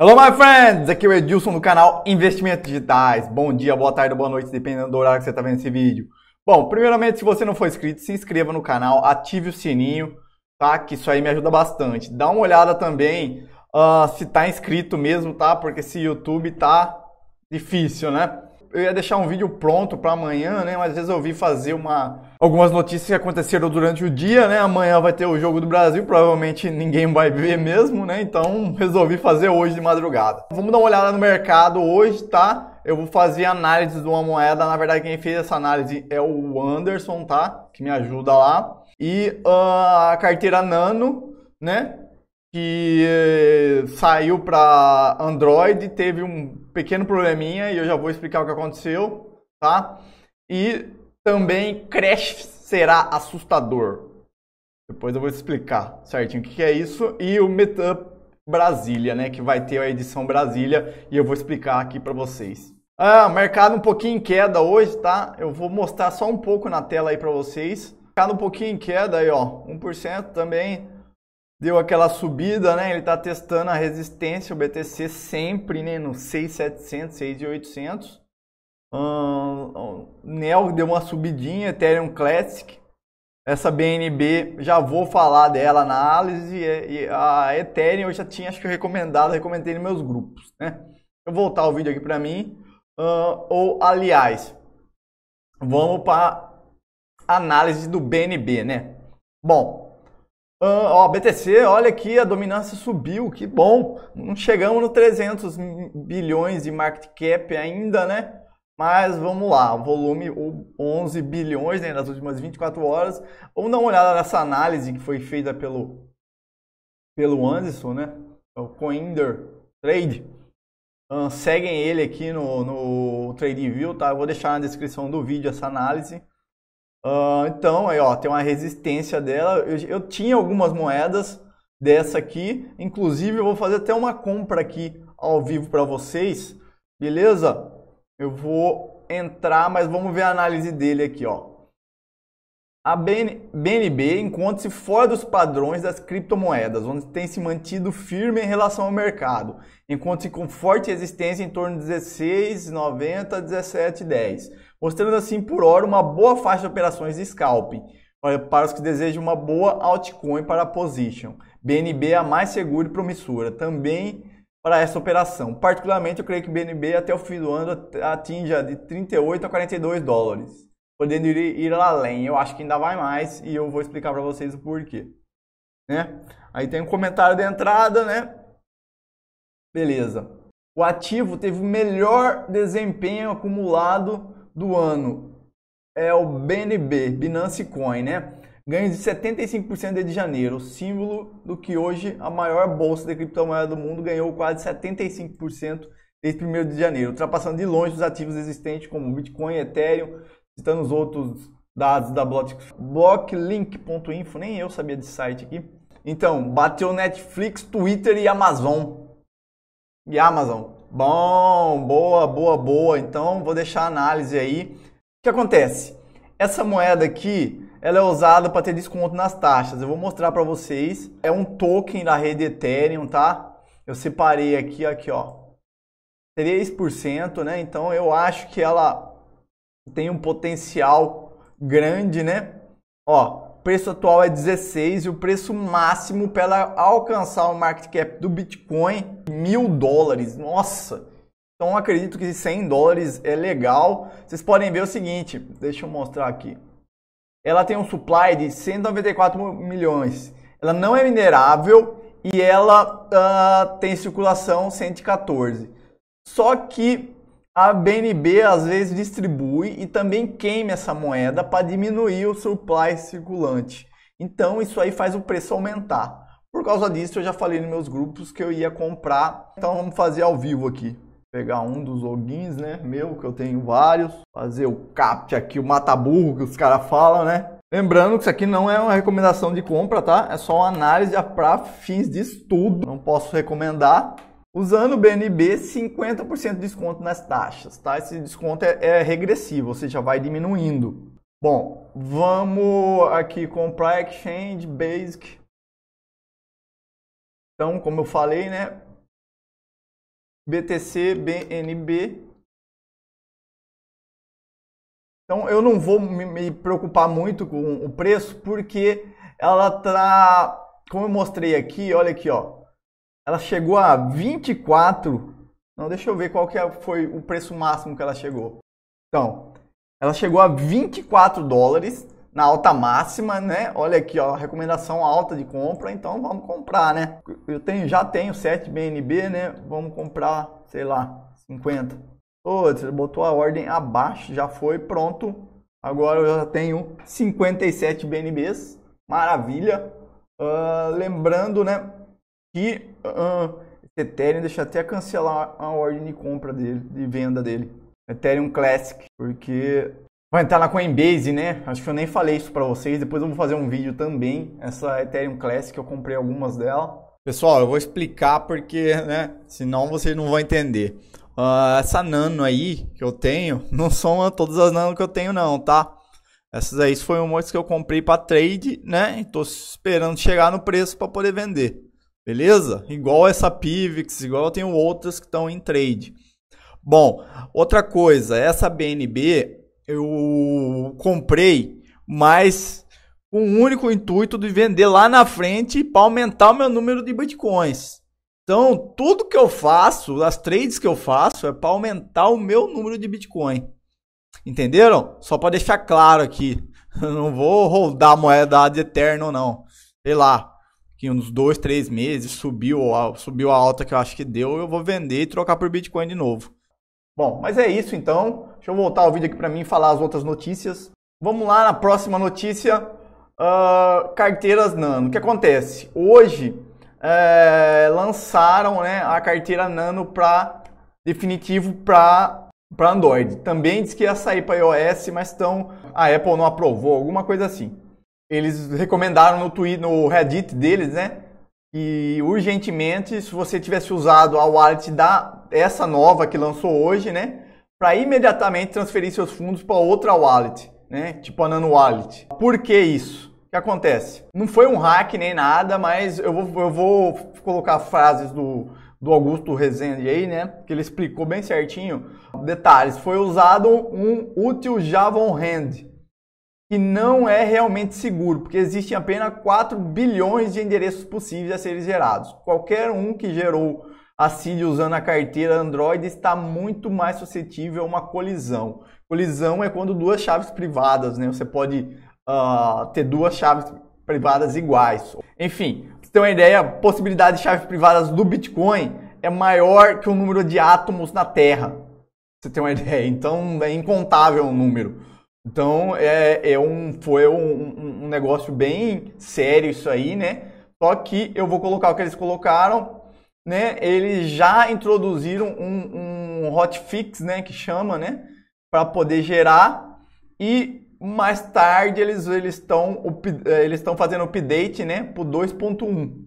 Hello, my friends! Aqui é o Edilson do canal Investimentos Digitais. Bom dia, boa tarde, boa noite, dependendo do horário que você está vendo esse vídeo. Bom, primeiramente, se você não for inscrito, se inscreva no canal, ative o sininho, tá? Que isso aí me ajuda bastante. Dá uma olhada também uh, se está inscrito mesmo, tá? Porque esse YouTube tá difícil, né? eu ia deixar um vídeo pronto para amanhã, né? Mas resolvi fazer uma algumas notícias que aconteceram durante o dia, né? Amanhã vai ter o jogo do Brasil, provavelmente ninguém vai ver mesmo, né? Então resolvi fazer hoje de madrugada. Vamos dar uma olhada no mercado hoje, tá? Eu vou fazer análise de uma moeda. Na verdade, quem fez essa análise é o Anderson, tá? Que me ajuda lá. E uh, a carteira Nano, né? Que eh, saiu para Android, teve um pequeno probleminha e eu já vou explicar o que aconteceu, tá? E também crash será assustador. Depois eu vou explicar certinho o que é isso e o Meetup Brasília, né, que vai ter a edição Brasília e eu vou explicar aqui para vocês. Ah, mercado um pouquinho em queda hoje, tá? Eu vou mostrar só um pouco na tela aí para vocês. Mercado um pouquinho em queda aí, ó, 1% também deu aquela subida, né? Ele está testando a resistência, o BTC sempre, né? No 6,700, 6,800. Um, NEL deu uma subidinha, Ethereum Classic. Essa BNB, já vou falar dela na análise. E a Ethereum eu já tinha, acho que recomendado, recomendei nos meus grupos, né? Eu vou voltar o vídeo aqui para mim. Uh, ou, aliás, vamos para análise do BNB, né? Bom, ah, ó, BTC, olha aqui, a dominância subiu, que bom. Não chegamos no 300 bilhões de market cap ainda, né? Mas vamos lá, volume 11 bilhões né, nas últimas 24 horas. Vamos dar uma olhada nessa análise que foi feita pelo, pelo Anderson, né? É o Coinder Trade. Ah, seguem ele aqui no, no TradingView, tá? Eu vou deixar na descrição do vídeo essa análise. Uh, então, aí ó, tem uma resistência dela. Eu, eu, tinha algumas moedas dessa aqui. Inclusive, eu vou fazer até uma compra aqui ao vivo para vocês. Beleza? Eu vou entrar, mas vamos ver a análise dele aqui, ó. A BNB encontra-se fora dos padrões das criptomoedas, onde tem se mantido firme em relação ao mercado. Encontra-se com forte resistência em torno de 16,90 a 17,10, mostrando assim por hora uma boa faixa de operações de scalping eh, para os que desejam uma boa altcoin para a position. BNB é a mais segura e promissora também para essa operação. Particularmente, eu creio que BNB até o fim do ano atinja de 38 a 42 dólares podendo ir, ir além. Eu acho que ainda vai mais e eu vou explicar para vocês o porquê. Né? Aí tem um comentário de entrada, né? Beleza. O ativo teve o melhor desempenho acumulado do ano. É o BNB, Binance Coin, né? Ganho de 75% desde janeiro, símbolo do que hoje a maior bolsa de criptomoeda do mundo ganhou quase 75% desde 1 de janeiro, ultrapassando de longe os ativos existentes como Bitcoin, Ethereum citando os outros dados da Block, Blocklink.info, nem eu sabia desse site aqui. Então, bateu Netflix, Twitter e Amazon. E Amazon. Bom, boa, boa, boa. Então, vou deixar a análise aí. O que acontece? Essa moeda aqui, ela é usada para ter desconto nas taxas. Eu vou mostrar para vocês. É um token da rede Ethereum, tá? Eu separei aqui, aqui, ó. 3%, né? Então, eu acho que ela tem um potencial grande, né? Ó, preço atual é 16 e o preço máximo para ela alcançar o market cap do Bitcoin mil dólares. Nossa! Então acredito que 100 dólares é legal. Vocês podem ver o seguinte, deixa eu mostrar aqui. Ela tem um supply de 194 milhões. Ela não é minerável e ela uh, tem circulação 114. Só que a BNB às vezes distribui e também queima essa moeda para diminuir o supply circulante. Então isso aí faz o preço aumentar. Por causa disso eu já falei nos meus grupos que eu ia comprar. Então vamos fazer ao vivo aqui. Pegar um dos logins, né? Meu, que eu tenho vários. Fazer o capt aqui, o mataburro que os caras falam, né? Lembrando que isso aqui não é uma recomendação de compra, tá? É só uma análise para fins de estudo. Não posso recomendar. Usando o BNB, 50% de desconto nas taxas, tá? Esse desconto é, é regressivo, ou seja, vai diminuindo. Bom, vamos aqui comprar Exchange Basic. Então, como eu falei, né? BTC, BNB. Então, eu não vou me preocupar muito com o preço, porque ela tá, como eu mostrei aqui, olha aqui, ó ela chegou a 24. Não, deixa eu ver qual que é, foi o preço máximo que ela chegou. Então, ela chegou a 24 dólares na alta máxima, né? Olha aqui, ó, recomendação alta de compra, então vamos comprar, né? Eu tenho, já tenho 7 BNB, né? Vamos comprar, sei lá, 50. Putz, você botou a ordem abaixo, já foi, pronto. Agora eu já tenho 57 BNBs, maravilha. Uh, lembrando, né? que uh, Ethereum deixa até cancelar a ordem de compra dele, de venda dele. Ethereum Classic, porque vai entrar na Coinbase, né? Acho que eu nem falei isso para vocês. Depois eu vou fazer um vídeo também. Essa Ethereum Classic, eu comprei algumas dela. Pessoal, eu vou explicar porque, né? Senão vocês não vão entender. Uh, essa nano aí que eu tenho, não são todas as nano que eu tenho, não, tá? Essas aí foi um monte que eu comprei para trade, né? E tô esperando chegar no preço para poder vender. Beleza? Igual essa Pivix, igual tem tenho outras que estão em trade. Bom, outra coisa, essa BNB eu comprei, mas com o único intuito de vender lá na frente para aumentar o meu número de bitcoins. Então, tudo que eu faço, as trades que eu faço é para aumentar o meu número de bitcoin. Entenderam? Só para deixar claro aqui. Eu não vou rodar moeda ad eterno não. Sei lá, que uns dois, três meses subiu a, subiu a alta que eu acho que deu, eu vou vender e trocar por Bitcoin de novo. Bom, mas é isso então. Deixa eu voltar o vídeo aqui para mim falar as outras notícias. Vamos lá na próxima notícia: uh, carteiras Nano. O que acontece? Hoje é, lançaram né, a carteira Nano para definitivo para para Android. Também diz que ia sair para iOS, mas então a Apple não aprovou, alguma coisa assim eles recomendaram no Twitter, no Reddit deles, né? E urgentemente, se você tivesse usado a wallet da essa nova que lançou hoje, né, para imediatamente transferir seus fundos para outra wallet, né, tipo a Nano Wallet. Por que isso? O que acontece? Não foi um hack nem nada, mas eu vou, eu vou colocar frases do, do Augusto Rezende aí, né, que ele explicou bem certinho. Detalhes, foi usado um útil Java on hand que não é realmente seguro, porque existem apenas 4 bilhões de endereços possíveis a serem gerados. Qualquer um que gerou a Siri usando a carteira Android está muito mais suscetível a uma colisão. Colisão é quando duas chaves privadas, né? Você pode uh, ter duas chaves privadas iguais. Enfim, você tem uma ideia, a possibilidade de chaves privadas do Bitcoin é maior que o número de átomos na Terra. Você tem uma ideia, então é incontável o número. Então é, é um, foi um, um, negócio bem sério isso aí, né? Só que eu vou colocar o que eles colocaram, né? Eles já introduziram um, um hotfix, né? Que chama, né? Para poder gerar e mais tarde eles eles estão eh, eles estão fazendo update, né? Pro 2.1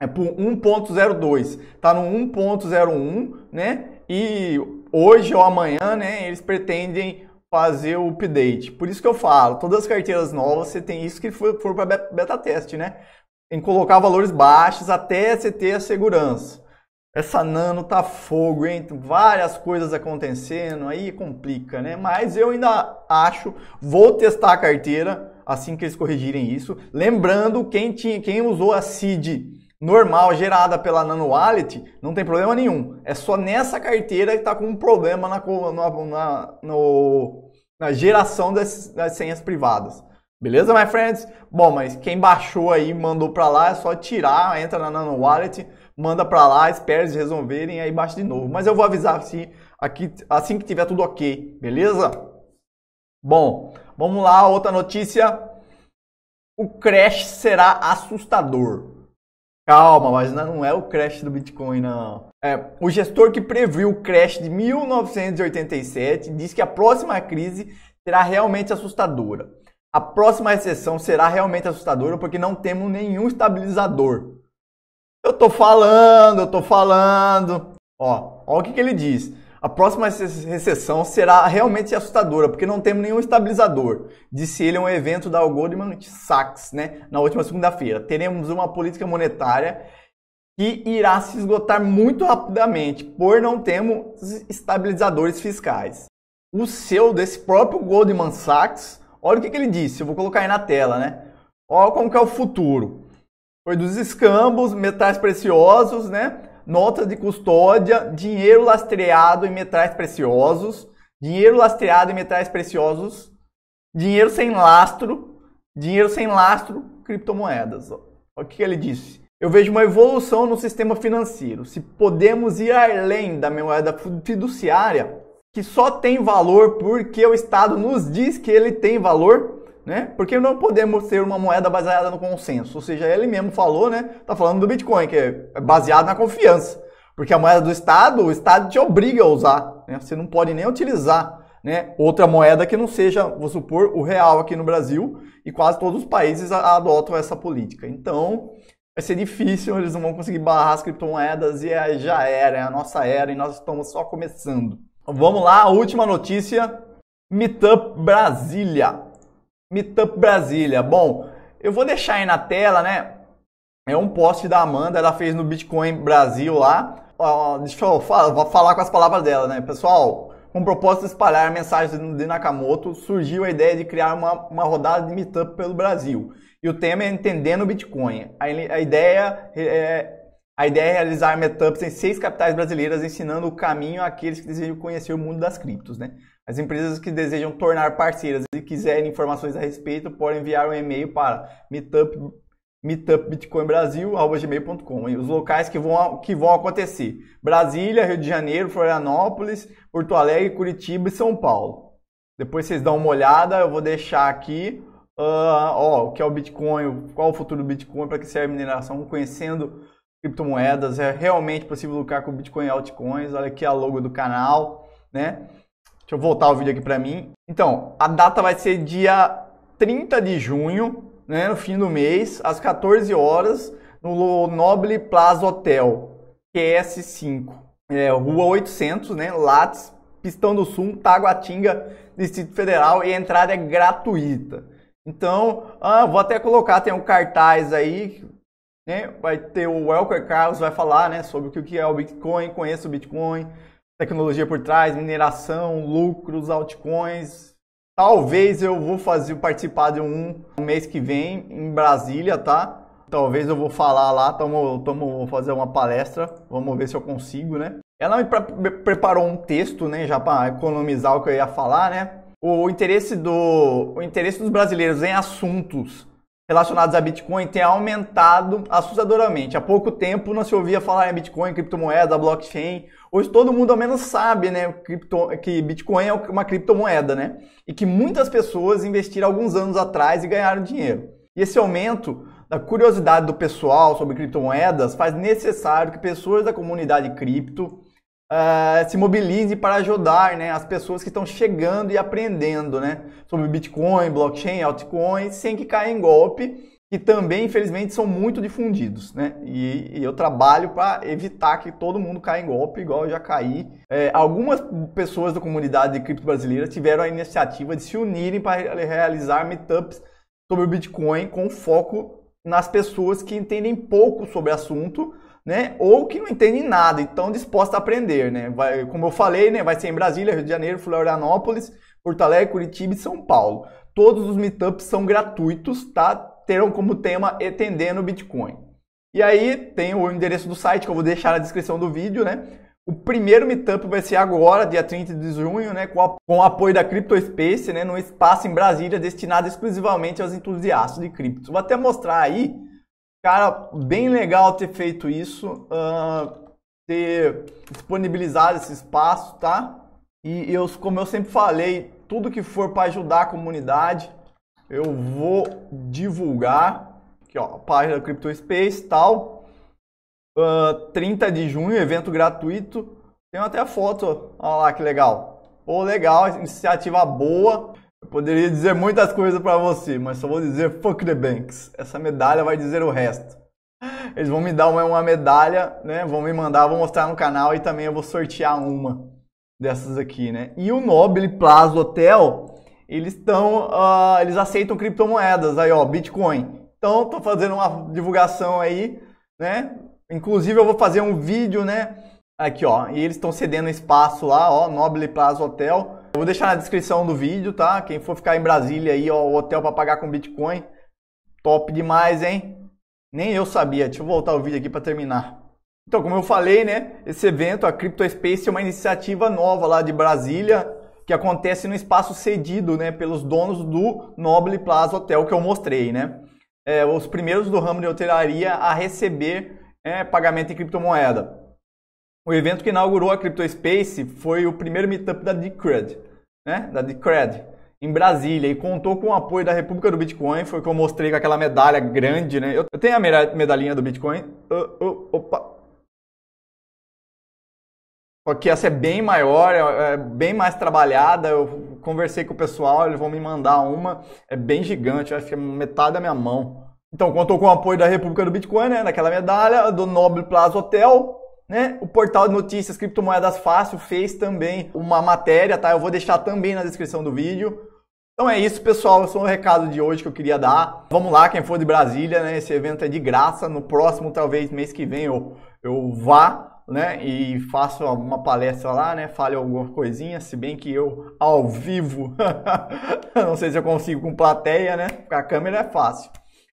é por 1.02, tá no 1.01, né? E hoje ou amanhã, né, eles pretendem fazer o update. Por isso que eu falo, todas as carteiras novas você tem isso que for, for para beta teste, né? Tem que colocar valores baixos até você ter a segurança. Essa nano tá fogo, hein? Várias coisas acontecendo, aí complica, né? Mas eu ainda acho, vou testar a carteira assim que eles corrigirem isso. Lembrando, quem, tinha, quem usou a CID normal gerada pela Nano Wallet, não tem problema nenhum. É só nessa carteira que está com um problema na, na, na, no na geração das, das senhas privadas. Beleza, my friends? Bom, mas quem baixou aí mandou para lá, é só tirar, entra na Nano Wallet, manda para lá, espera eles resolverem e aí baixa de novo. Mas eu vou avisar se aqui assim que tiver tudo ok, beleza? Bom, vamos lá, outra notícia. O crash será assustador. Calma, mas não é o crash do Bitcoin, não. É, o gestor que previu o crash de 1987 diz que a próxima crise será realmente assustadora. A próxima recessão será realmente assustadora porque não temos nenhum estabilizador. Eu tô falando, eu tô falando. Ó, ó o que, que ele diz a próxima recessão será realmente assustadora, porque não temos nenhum estabilizador, disse ele em um evento da Goldman Sachs, né, na última segunda-feira. Teremos uma política monetária que irá se esgotar muito rapidamente, por não termos estabilizadores fiscais. O seu desse próprio Goldman Sachs, olha o que, que ele disse, eu vou colocar aí na tela, né? Olha como que é o futuro. Foi dos escambos, metais preciosos, né? notas de custódia, dinheiro lastreado em metais preciosos, dinheiro lastreado em metais preciosos, dinheiro sem lastro, dinheiro sem lastro, criptomoedas. Olha o que ele disse. Eu vejo uma evolução no sistema financeiro. Se podemos ir além da moeda fiduciária, que só tem valor porque o Estado nos diz que ele tem valor, né? Porque não podemos ser uma moeda baseada no consenso. Ou seja, ele mesmo falou, né? Tá falando do Bitcoin, que é baseado na confiança. Porque a moeda do Estado, o Estado te obriga a usar. Né? Você não pode nem utilizar né, outra moeda que não seja, vou supor, o real aqui no Brasil. E quase todos os países adotam essa política. Então, vai ser difícil, eles não vão conseguir barrar as criptomoedas. E já era, é a nossa era e nós estamos só começando. Vamos lá, a última notícia. Meetup Brasília Meetup Brasília. Bom, eu vou deixar aí na tela, né? É um post da Amanda, ela fez no Bitcoin Brasil lá. deixa eu falar, vou falar com as palavras dela, né? Pessoal, com o propósito de espalhar mensagens de Nakamoto, surgiu a ideia de criar uma, uma rodada de meetup pelo Brasil. E o tema é Entendendo o Bitcoin. A, a ideia é a ideia é realizar meetups em seis capitais brasileiras, ensinando o caminho àqueles que desejam conhecer o mundo das criptos. Né? As empresas que desejam tornar parceiras e quiserem informações a respeito podem enviar um e-mail para meetup meetupbitcoinbrasil.gmail.com e os locais que vão, que vão acontecer. Brasília, Rio de Janeiro, Florianópolis, Porto Alegre, Curitiba e São Paulo. Depois vocês dão uma olhada, eu vou deixar aqui uh, ó, o que é o Bitcoin, qual é o futuro do Bitcoin, para que serve a mineração, conhecendo criptomoedas, é realmente possível lucrar com Bitcoin e altcoins. Olha aqui a logo do canal, né? Deixa eu voltar o vídeo aqui para mim. Então, a data vai ser dia 30 de junho, né, no fim do mês, às 14 horas, no Noble Plaza Hotel, QS5, é, Rua 800, né, Lattes, Pistão do Sul, Taguatinga, Distrito Federal, e a entrada é gratuita. Então, ah, vou até colocar, tem um cartaz aí, né? Vai ter o Elker Carlos, vai falar né, sobre o que é o Bitcoin, conheça o Bitcoin, tecnologia por trás, mineração, lucros, altcoins. Talvez eu vou fazer participar de um mês que vem em Brasília, tá? Talvez eu vou falar lá, tomo, tomo, vou fazer uma palestra, vamos ver se eu consigo, né? Ela me pre preparou um texto, né, já para economizar o que eu ia falar, né? O interesse, do, o interesse dos brasileiros em assuntos relacionados a Bitcoin tem aumentado assustadoramente. Há pouco tempo não se ouvia falar em Bitcoin, criptomoeda, blockchain. Hoje todo mundo ao menos sabe né, que Bitcoin é uma criptomoeda, né? E que muitas pessoas investiram alguns anos atrás e ganharam dinheiro. E esse aumento da curiosidade do pessoal sobre criptomoedas faz necessário que pessoas da comunidade cripto uh, se mobilize para ajudar né, as pessoas que estão chegando e aprendendo né, sobre Bitcoin, blockchain, altcoin, sem que caia em golpe, que também, infelizmente, são muito difundidos. Né? E, e eu trabalho para evitar que todo mundo caia em golpe, igual eu já caí. É, algumas pessoas da comunidade de cripto brasileira tiveram a iniciativa de se unirem para realizar meetups sobre o Bitcoin com foco nas pessoas que entendem pouco sobre o assunto né? Ou que não entendem nada e estão dispostos a aprender, né? Vai, como eu falei, né? Vai ser em Brasília, Rio de Janeiro, Florianópolis, Porto Alegre, Curitiba e São Paulo. Todos os meetups são gratuitos, tá? Terão como tema Entendendo Bitcoin. E aí tem o endereço do site que eu vou deixar na descrição do vídeo, né? O primeiro meetup vai ser agora, dia 30 de junho, né, com, o apoio da Space, né, num espaço em Brasília destinado exclusivamente aos entusiastas de criptos. Vou até mostrar aí Cara, bem legal ter feito isso, uh, ter disponibilizado esse espaço, tá? E eu, como eu sempre falei, tudo que for para ajudar a comunidade, eu vou divulgar. Aqui, ó, a página do Crypto Space, tal. Uh, ah, 30 de junho, evento gratuito. Tem até a foto, ó. olha lá que legal. Pô, legal, iniciativa boa poderia dizer muitas coisas para você, mas só vou dizer fuck the banks. Essa medalha vai dizer o resto. Eles vão me dar uma, uma medalha, né? Vão me mandar, vão mostrar no canal e também eu vou sortear uma dessas aqui, né? E o Noble Plaza Hotel, eles estão, uh, ah, eles aceitam criptomoedas aí, ó, Bitcoin. Então, tô fazendo uma divulgação aí, né? Inclusive eu vou fazer um vídeo, né? Aqui, ó, e eles estão cedendo espaço lá, ó, Noble Plaza Hotel eu vou deixar na descrição do vídeo, tá? Quem for ficar em Brasília aí, ó, o hotel para pagar com Bitcoin. Top demais, hein? Nem eu sabia. Deixa eu voltar o vídeo aqui para terminar. Então, como eu falei, né? Esse evento, a Crypto Space, é uma iniciativa nova lá de Brasília que acontece no espaço cedido, né, pelos donos do Noble Plaza Hotel que eu mostrei, né? É, os primeiros do ramo de hotelaria a receber é, pagamento em criptomoeda. O evento que inaugurou a CryptoSpace foi o primeiro meetup da Decred, né? Da Decred, em Brasília, e contou com o apoio da República do Bitcoin. Foi que eu mostrei com aquela medalha grande, né? Eu tenho a medalhinha do Bitcoin. Uh, uh, opa! Só que essa é bem maior, é, é bem mais trabalhada. Eu conversei com o pessoal, eles vão me mandar uma. É bem gigante, acho que é metade da minha mão. Então, contou com o apoio da República do Bitcoin, né? Naquela medalha, do Noble Plaza Hotel, né? O portal de notícias Criptomoedas Fácil fez também uma matéria, tá? Eu vou deixar também na descrição do vídeo. Então é isso, pessoal. Esse é o recado de hoje que eu queria dar. Vamos lá, quem for de Brasília, né? Esse evento é de graça. No próximo, talvez mês que vem, eu, eu vá, né? E faço uma palestra lá, né? Fale alguma coisinha. Se bem que eu, ao vivo, não sei se eu consigo com plateia, né? Com a câmera é fácil.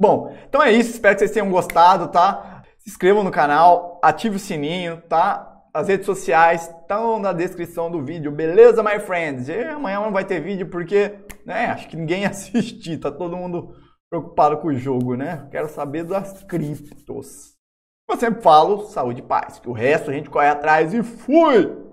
Bom, então é isso. Espero que vocês tenham gostado, tá? Se inscrevam no canal, ative o sininho, tá? As redes sociais estão na descrição do vídeo, beleza, my friends? E amanhã não vai ter vídeo porque, né, acho que ninguém assistir, tá todo mundo preocupado com o jogo, né? Quero saber das criptos. Eu sempre falo saúde e paz, que o resto a gente corre atrás e fui!